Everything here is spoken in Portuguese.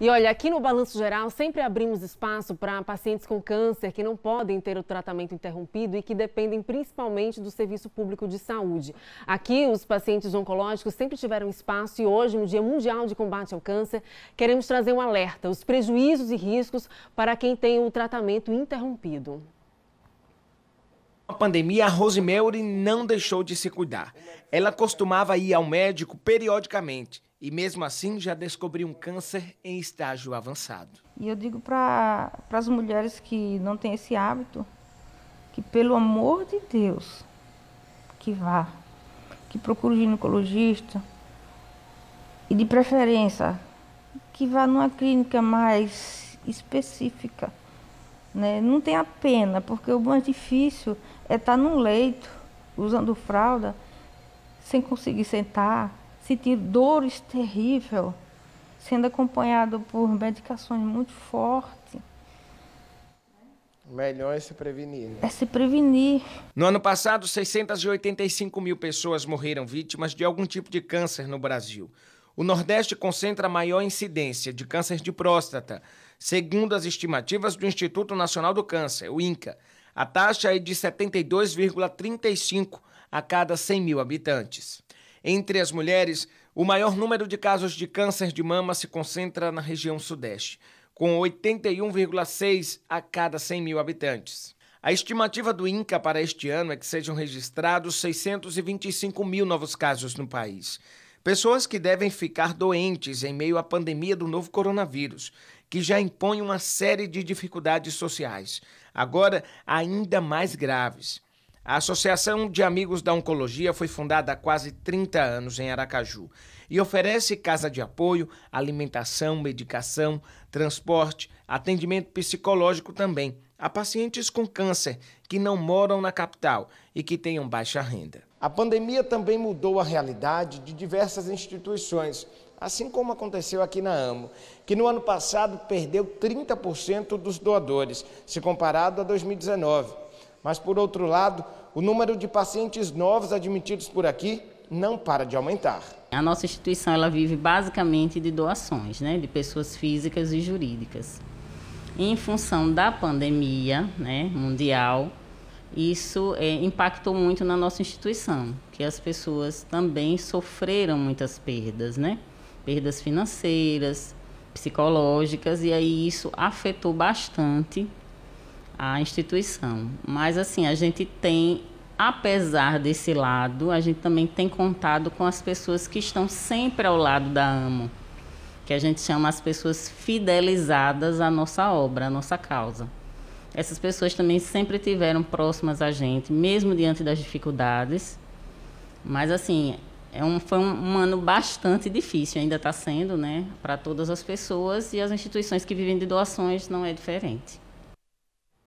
E olha, aqui no Balanço Geral sempre abrimos espaço para pacientes com câncer que não podem ter o tratamento interrompido e que dependem principalmente do Serviço Público de Saúde. Aqui, os pacientes oncológicos sempre tiveram espaço e hoje, no Dia Mundial de Combate ao Câncer, queremos trazer um alerta: os prejuízos e riscos para quem tem o tratamento interrompido. A pandemia, a Rosemary não deixou de se cuidar. Ela costumava ir ao médico periodicamente e mesmo assim já descobri um câncer em estágio avançado. E eu digo para as mulheres que não têm esse hábito, que pelo amor de Deus, que vá, que procure um ginecologista e de preferência que vá numa clínica mais específica. Né? Não tem a pena, porque o mais difícil é estar tá num leito usando fralda sem conseguir sentar, sentir dores terríveis, sendo acompanhado por medicações muito fortes. Melhor é se prevenir. Né? É se prevenir. No ano passado, 685 mil pessoas morreram vítimas de algum tipo de câncer no Brasil. O Nordeste concentra a maior incidência de câncer de próstata, segundo as estimativas do Instituto Nacional do Câncer, o INCA. A taxa é de 72,35 a cada 100 mil habitantes. Entre as mulheres, o maior número de casos de câncer de mama se concentra na região Sudeste, com 81,6 a cada 100 mil habitantes. A estimativa do INCA para este ano é que sejam registrados 625 mil novos casos no país. Pessoas que devem ficar doentes em meio à pandemia do novo coronavírus, que já impõe uma série de dificuldades sociais, agora ainda mais graves. A Associação de Amigos da Oncologia foi fundada há quase 30 anos em Aracaju e oferece casa de apoio, alimentação, medicação, transporte, atendimento psicológico também a pacientes com câncer que não moram na capital e que tenham baixa renda. A pandemia também mudou a realidade de diversas instituições, assim como aconteceu aqui na AMO, que no ano passado perdeu 30% dos doadores, se comparado a 2019. Mas, por outro lado, o número de pacientes novos admitidos por aqui não para de aumentar. A nossa instituição ela vive basicamente de doações, né, de pessoas físicas e jurídicas. Em função da pandemia né, mundial, isso é, impactou muito na nossa instituição, que as pessoas também sofreram muitas perdas, né? Perdas financeiras, psicológicas, e aí isso afetou bastante a instituição. Mas assim, a gente tem, apesar desse lado, a gente também tem contado com as pessoas que estão sempre ao lado da AMO, que a gente chama as pessoas fidelizadas à nossa obra, à nossa causa. Essas pessoas também sempre tiveram próximas a gente, mesmo diante das dificuldades. Mas assim, é um, foi um, ano bastante difícil, ainda está sendo, né, para todas as pessoas e as instituições que vivem de doações não é diferente.